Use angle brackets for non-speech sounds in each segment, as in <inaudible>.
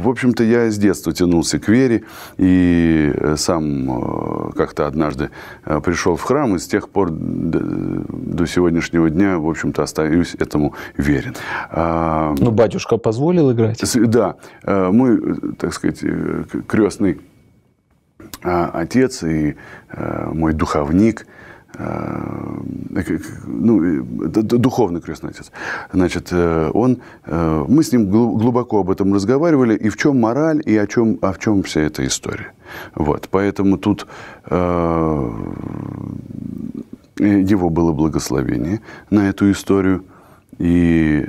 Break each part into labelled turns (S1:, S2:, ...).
S1: В общем-то, я с детства тянулся к вере и э, сам э, как-то однажды э, пришел в храм, и с тех пор до сегодняшнего дня, в общем-то, остаюсь этому верен. А, ну, батюшка позволил играть? Да. мы, так сказать, крестный а, отец и мой духовник – Э, э, ну, духовный крестный отец. Значит, э, он, мы с ним глубоко об этом разговаривали, и в чем мораль, и о чем, о а чем вся эта история. Вот, поэтому тут его было благословение на эту историю, и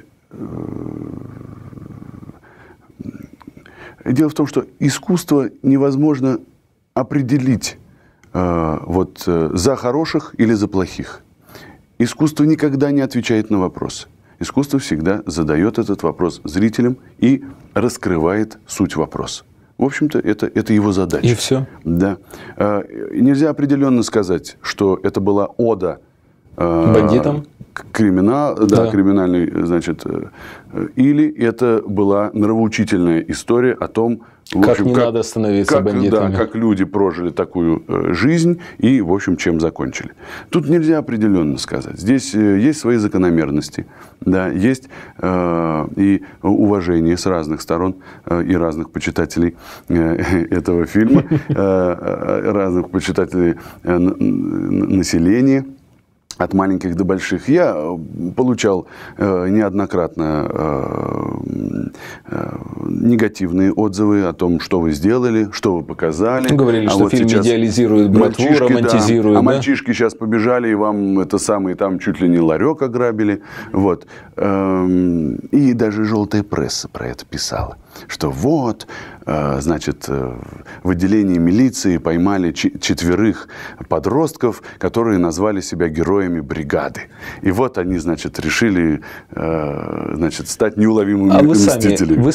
S1: дело в том, что искусство невозможно определить Э, вот, э, за хороших или за плохих. Искусство никогда не отвечает на вопрос. Искусство всегда задает этот вопрос зрителям и раскрывает суть вопроса. В общем-то, это, это его задача. И все? Да. Э, нельзя определенно сказать, что это была ода Э, Бандитам? Криминал, да, да, криминальный, значит, э, э, или это была нравоучительная история о том, в общем, как не как, надо становиться как, бандитами. Да, как люди прожили такую жизнь и, в общем, чем закончили. Тут нельзя определенно сказать. Здесь есть свои закономерности, да, есть э, и уважение с разных сторон э, и разных почитателей э, <laughs> этого фильма, <laughs> э, разных почитателей э, населения от маленьких до больших. Я э, получал э, неоднократно э, э, негативные отзывы о том, что вы сделали, что вы показали. Вы ну, Говорили, а что вот фильм идеализирует братву, романтизирует. Да, а да? мальчишки сейчас побежали, и вам это самое, там чуть ли не ларек ограбили. Вот. Эм, и даже «Желтая пресса» про это писала. Что вот, Э, значит, э, в отделении милиции поймали четверых подростков, которые назвали себя героями бригады. И вот они, значит, решили, э, значит, стать неуловимыми а вы мстителями. Сами, вы